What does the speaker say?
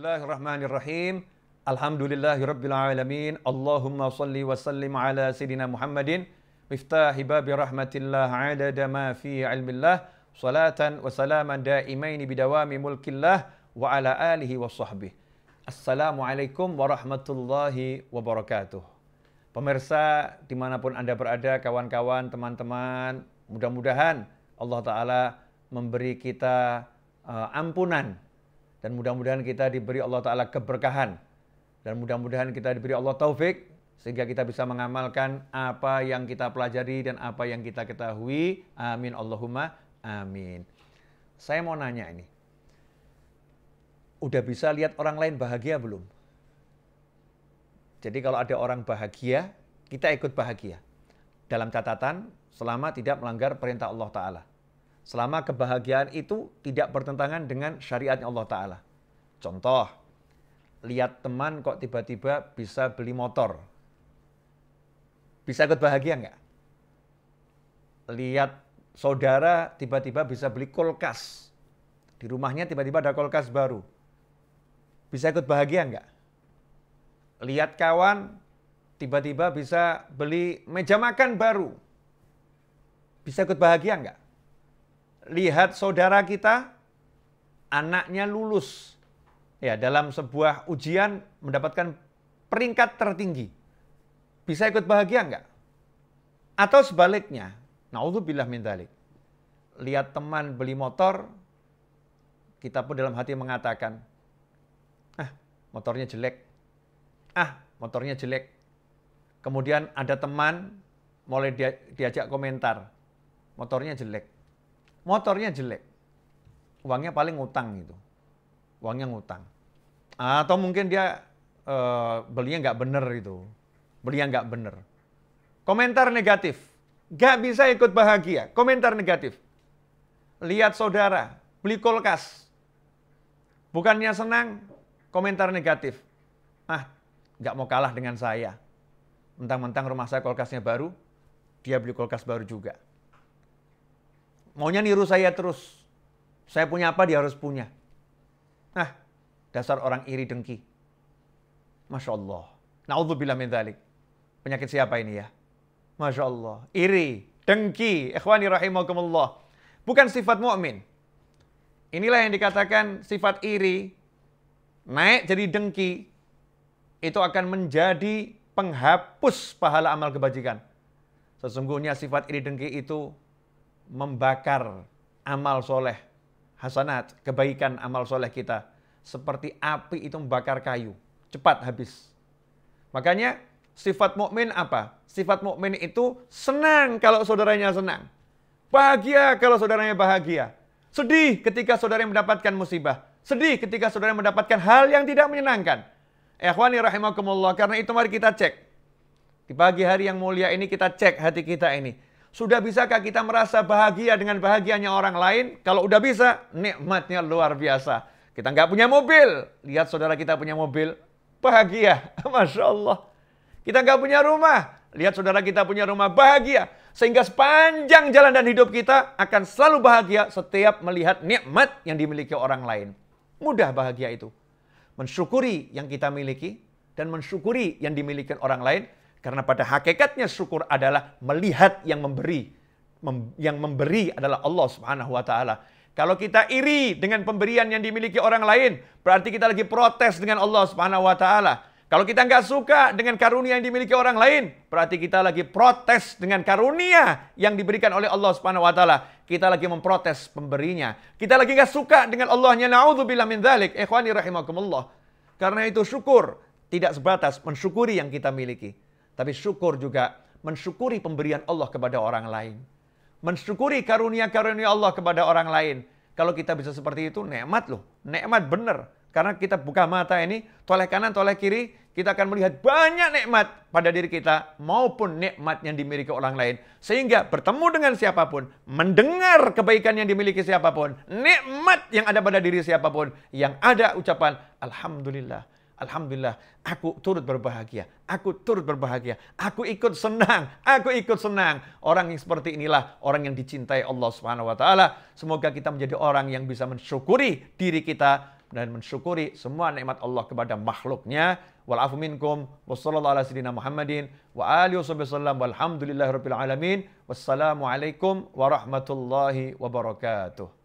Bismillahirrahmanirrahim. Alhamdulillahirabbil alamin. Allahumma salli wa sallim ala sayidina Muhammadin miftahi babi rahmatillah ala dama fi ilmillah salatan wa salaman daimaini bidawami mulkillah wa ala alihi wa sahbihi. Assalamualaikum warahmatullahi wabarakatuh. Pemirsa dimanapun Anda berada, kawan-kawan, teman-teman, mudah-mudahan Allah Ta'ala memberi kita uh, ampunan dan mudah-mudahan kita diberi Allah Ta'ala keberkahan. Dan mudah-mudahan kita diberi Allah taufik sehingga kita bisa mengamalkan apa yang kita pelajari dan apa yang kita ketahui. Amin Allahumma amin. Saya mau nanya ini. Udah bisa lihat orang lain bahagia belum? Jadi kalau ada orang bahagia, kita ikut bahagia. Dalam catatan selama tidak melanggar perintah Allah taala. Selama kebahagiaan itu tidak bertentangan dengan syariatnya Allah Ta'ala. Contoh, lihat teman kok tiba-tiba bisa beli motor. Bisa ikut bahagia nggak? Lihat saudara tiba-tiba bisa beli kulkas. Di rumahnya tiba-tiba ada kulkas baru. Bisa ikut bahagia nggak? Lihat kawan tiba-tiba bisa beli meja makan baru. Bisa ikut bahagia nggak? lihat saudara kita anaknya lulus ya dalam sebuah ujian mendapatkan peringkat tertinggi. Bisa ikut bahagia nggak? Atau sebaliknya, naudzubillah min dalik. Lihat teman beli motor, kita pun dalam hati mengatakan, ah motornya jelek, ah motornya jelek. Kemudian ada teman mulai diajak komentar, motornya jelek motornya jelek. Uangnya paling ngutang gitu. Uangnya ngutang. Atau mungkin dia uh, belinya nggak bener itu. Belinya nggak bener. Komentar negatif. Nggak bisa ikut bahagia. Komentar negatif. Lihat saudara, beli kulkas. Bukannya senang, komentar negatif. Ah, nggak mau kalah dengan saya. Mentang-mentang rumah saya kulkasnya baru, dia beli kulkas baru juga. Maunya niru saya terus. Saya punya apa dia harus punya. Nah, dasar orang iri dengki. Masya Allah. Na'udzubillah min dhalik. Penyakit siapa ini ya? Masya Allah. Iri, dengki. Ikhwani rahimahumullah. Bukan sifat mukmin. Inilah yang dikatakan sifat iri, naik jadi dengki, itu akan menjadi penghapus pahala amal kebajikan. Sesungguhnya sifat iri dengki itu membakar amal soleh, hasanat, kebaikan amal soleh kita. Seperti api itu membakar kayu, cepat habis. Makanya sifat mukmin apa? Sifat mukmin itu senang kalau saudaranya senang. Bahagia kalau saudaranya bahagia. Sedih ketika saudara mendapatkan musibah. Sedih ketika saudara mendapatkan hal yang tidak menyenangkan. Ikhwani rahimakumullah. Karena itu mari kita cek. Di pagi hari yang mulia ini kita cek hati kita ini sudah bisakah kita merasa bahagia dengan bahagianya orang lain? Kalau udah bisa, nikmatnya luar biasa. Kita nggak punya mobil. Lihat saudara kita punya mobil. Bahagia. Masya Allah. Kita nggak punya rumah. Lihat saudara kita punya rumah. Bahagia. Sehingga sepanjang jalan dan hidup kita akan selalu bahagia setiap melihat nikmat yang dimiliki orang lain. Mudah bahagia itu. Mensyukuri yang kita miliki dan mensyukuri yang dimiliki orang lain karena pada hakikatnya syukur adalah melihat yang memberi. Mem, yang memberi adalah Allah Subhanahu wa taala. Kalau kita iri dengan pemberian yang dimiliki orang lain, berarti kita lagi protes dengan Allah Subhanahu wa taala. Kalau kita nggak suka dengan karunia yang dimiliki orang lain, berarti kita lagi protes dengan karunia yang diberikan oleh Allah Subhanahu wa taala. Kita lagi memprotes pemberinya. Kita lagi nggak suka dengan Allahnya. Nauzubillah min dzalik. Ikhwani rahimakumullah. Karena itu syukur tidak sebatas mensyukuri yang kita miliki. Tapi syukur juga mensyukuri pemberian Allah kepada orang lain. Mensyukuri karunia-karunia Allah kepada orang lain. Kalau kita bisa seperti itu, nikmat loh. Nikmat bener. Karena kita buka mata ini, toleh kanan, toleh kiri, kita akan melihat banyak nikmat pada diri kita maupun nikmat yang dimiliki orang lain. Sehingga bertemu dengan siapapun, mendengar kebaikan yang dimiliki siapapun, nikmat yang ada pada diri siapapun, yang ada ucapan Alhamdulillah Alhamdulillah, aku turut berbahagia, aku turut berbahagia, aku ikut senang, aku ikut senang. Orang yang seperti inilah orang yang dicintai Allah Subhanahu wa taala. Semoga kita menjadi orang yang bisa mensyukuri diri kita dan mensyukuri semua nikmat Allah kepada makhluknya. Wal minkum Wassalamualaikum warahmatullahi wabarakatuh.